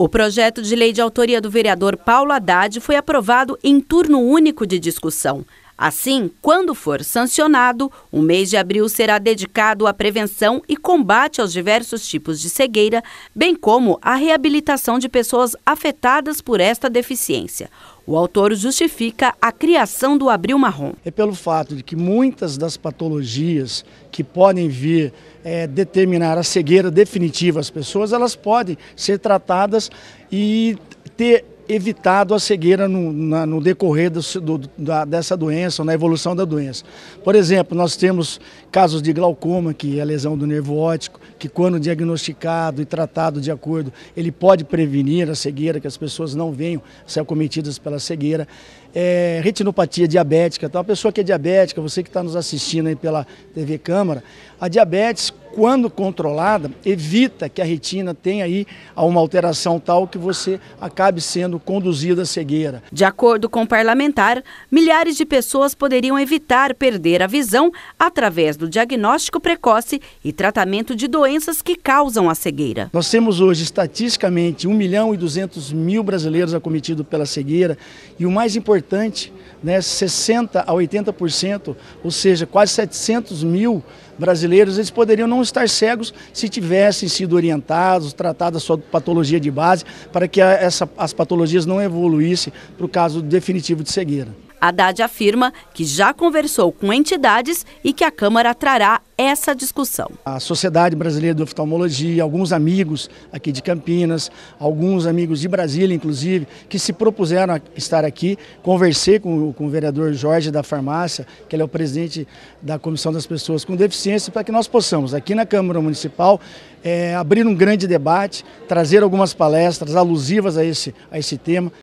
O projeto de lei de autoria do vereador Paulo Haddad foi aprovado em turno único de discussão. Assim, quando for sancionado, o mês de abril será dedicado à prevenção e combate aos diversos tipos de cegueira, bem como à reabilitação de pessoas afetadas por esta deficiência. O autor justifica a criação do Abril Marrom. É pelo fato de que muitas das patologias que podem vir é, determinar a cegueira definitiva às pessoas, elas podem ser tratadas e ter evitado a cegueira no, na, no decorrer do, do, da, dessa doença, na evolução da doença. Por exemplo, nós temos casos de glaucoma, que é a lesão do nervo óptico, que quando diagnosticado e tratado de acordo, ele pode prevenir a cegueira, que as pessoas não venham ser acometidas pela cegueira. É, retinopatia diabética, então a pessoa que é diabética, você que está nos assistindo aí pela TV Câmara, a diabetes quando controlada, evita que a retina tenha aí uma alteração tal que você acabe sendo conduzida à cegueira. De acordo com o parlamentar, milhares de pessoas poderiam evitar perder a visão através do diagnóstico precoce e tratamento de doenças que causam a cegueira. Nós temos hoje, estatisticamente, 1 milhão e 200 mil brasileiros acometidos pela cegueira e o mais importante, né, 60% a 80%, ou seja, quase 700 mil brasileiros, eles poderiam não estar cegos se tivessem sido orientados, tratado a sua patologia de base, para que a, essa, as patologias não evoluíssem para o caso definitivo de cegueira. Haddad afirma que já conversou com entidades e que a Câmara trará essa discussão. A Sociedade Brasileira de Oftalmologia, alguns amigos aqui de Campinas, alguns amigos de Brasília, inclusive, que se propuseram a estar aqui. Conversei com, com o vereador Jorge da Farmácia, que ele é o presidente da Comissão das Pessoas com Deficiência, para que nós possamos, aqui na Câmara Municipal, é, abrir um grande debate, trazer algumas palestras alusivas a esse, a esse tema.